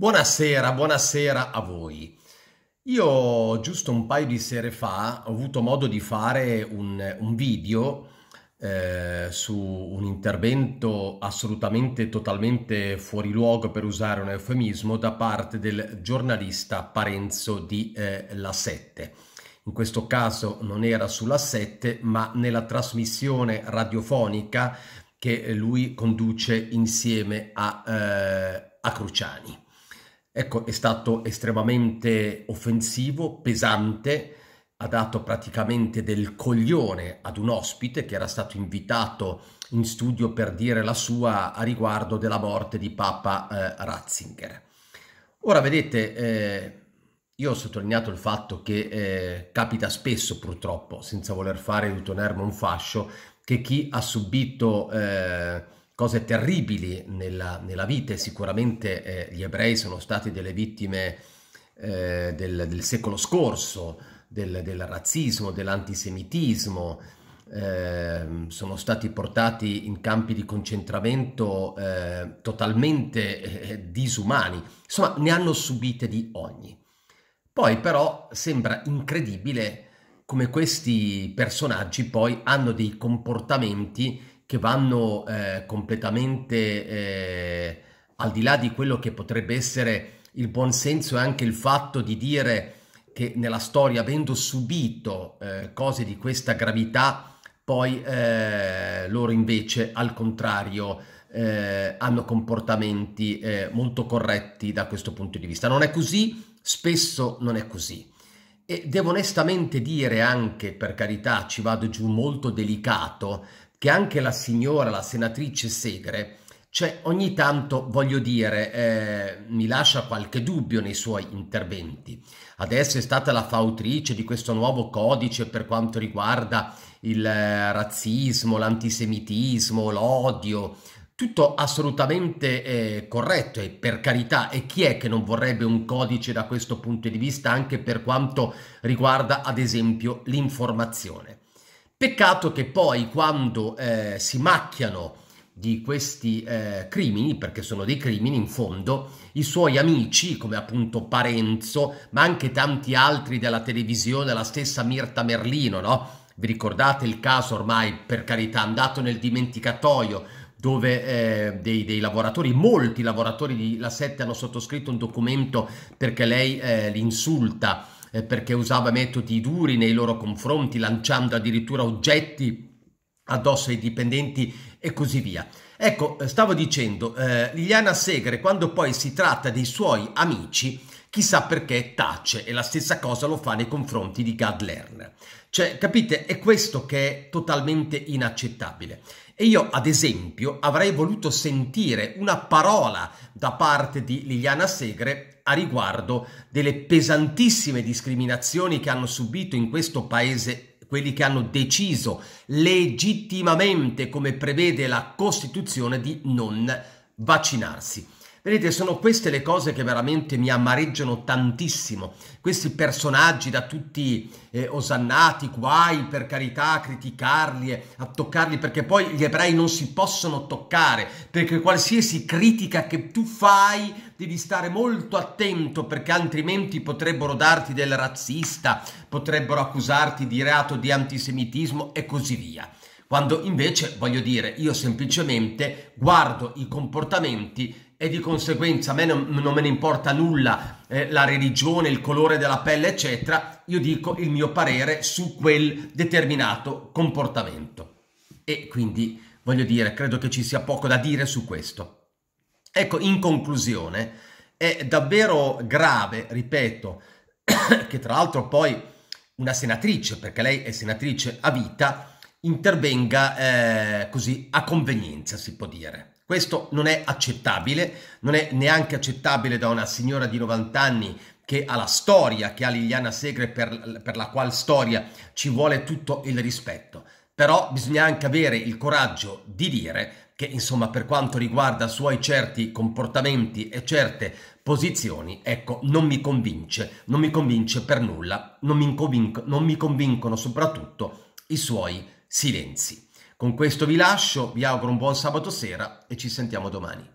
Buonasera, buonasera a voi. Io giusto un paio di sere fa ho avuto modo di fare un, un video eh, su un intervento assolutamente, totalmente fuori luogo per usare un eufemismo da parte del giornalista Parenzo di eh, La 7. In questo caso non era sulla 7 ma nella trasmissione radiofonica che lui conduce insieme a, eh, a Cruciani. Ecco, è stato estremamente offensivo, pesante, ha dato praticamente del coglione ad un ospite che era stato invitato in studio per dire la sua a riguardo della morte di Papa eh, Ratzinger. Ora vedete, eh, io ho sottolineato il fatto che eh, capita spesso purtroppo, senza voler fare di un fascio, che chi ha subito eh, cose terribili nella, nella vita e sicuramente eh, gli ebrei sono stati delle vittime eh, del, del, secolo scorso, del, del razzismo, dell'antisemitismo, eh, sono stati portati in campi di concentramento eh, totalmente eh, disumani, insomma ne hanno subite di ogni. Poi però sembra incredibile come questi personaggi poi hanno dei comportamenti che vanno eh, completamente eh, al di là di quello che potrebbe essere il buon senso e anche il fatto di dire che nella storia, avendo subito eh, cose di questa gravità, poi eh, loro invece, al contrario, eh, hanno comportamenti eh, molto corretti da questo punto di vista. Non è così, spesso non è così. E devo onestamente dire anche, per carità, ci vado giù molto delicato, che anche la signora, la senatrice Segre, cioè ogni tanto, voglio dire, eh, mi lascia qualche dubbio nei suoi interventi. Adesso è stata la fautrice di questo nuovo codice per quanto riguarda il eh, razzismo, l'antisemitismo, l'odio, tutto assolutamente eh, corretto e per carità, e chi è che non vorrebbe un codice da questo punto di vista anche per quanto riguarda ad esempio l'informazione? Peccato che poi quando eh, si macchiano di questi eh, crimini, perché sono dei crimini in fondo, i suoi amici, come appunto Parenzo, ma anche tanti altri della televisione, la stessa Mirta Merlino, no? Vi ricordate il caso ormai, per carità, andato nel dimenticatoio, dove eh, dei, dei, lavoratori, molti lavoratori di La Sette hanno sottoscritto un documento perché lei eh, li insulta eh, perché usava metodi duri nei loro confronti, lanciando addirittura oggetti addosso ai dipendenti e così via. Ecco, eh, stavo dicendo, eh, Liliana Segre, quando poi si tratta dei suoi amici, chissà perché tace e la stessa cosa lo fa nei confronti di Gad Cioè, capite, è questo che è totalmente inaccettabile. E io, ad esempio, avrei voluto sentire una parola da parte di Liliana Segre a riguardo delle pesantissime discriminazioni che hanno subito in questo paese quelli che hanno deciso legittimamente, come prevede la Costituzione, di non vaccinarsi. Vedete, sono queste le cose che veramente mi amareggiano tantissimo. Questi personaggi da tutti eh, osannati, guai per carità a criticarli, eh, a toccarli, perché poi gli ebrei non si possono toccare, perché qualsiasi critica che tu fai devi stare molto attento perché altrimenti potrebbero darti del razzista, potrebbero accusarti di reato di antisemitismo e così via quando invece, voglio dire, io semplicemente guardo i comportamenti e di conseguenza a me non, non me ne importa nulla eh, la religione, il colore della pelle, eccetera, io dico il mio parere su quel determinato comportamento. E quindi voglio dire, credo che ci sia poco da dire su questo. Ecco, in conclusione, è davvero grave, ripeto, che tra l'altro poi una senatrice, perché lei è senatrice a vita, intervenga eh, così a convenienza, si può dire. Questo non è accettabile, non è neanche accettabile da una signora di 90 anni che ha la storia che ha Liliana Segre per, per la quale storia ci vuole tutto il rispetto. Però bisogna anche avere il coraggio di dire che insomma per quanto riguarda suoi certi comportamenti e certe posizioni, ecco, non mi convince, non mi convince per nulla, non mi, convinco, non mi convincono soprattutto i suoi silenzi. Con questo vi lascio, vi auguro un buon sabato sera e ci sentiamo domani.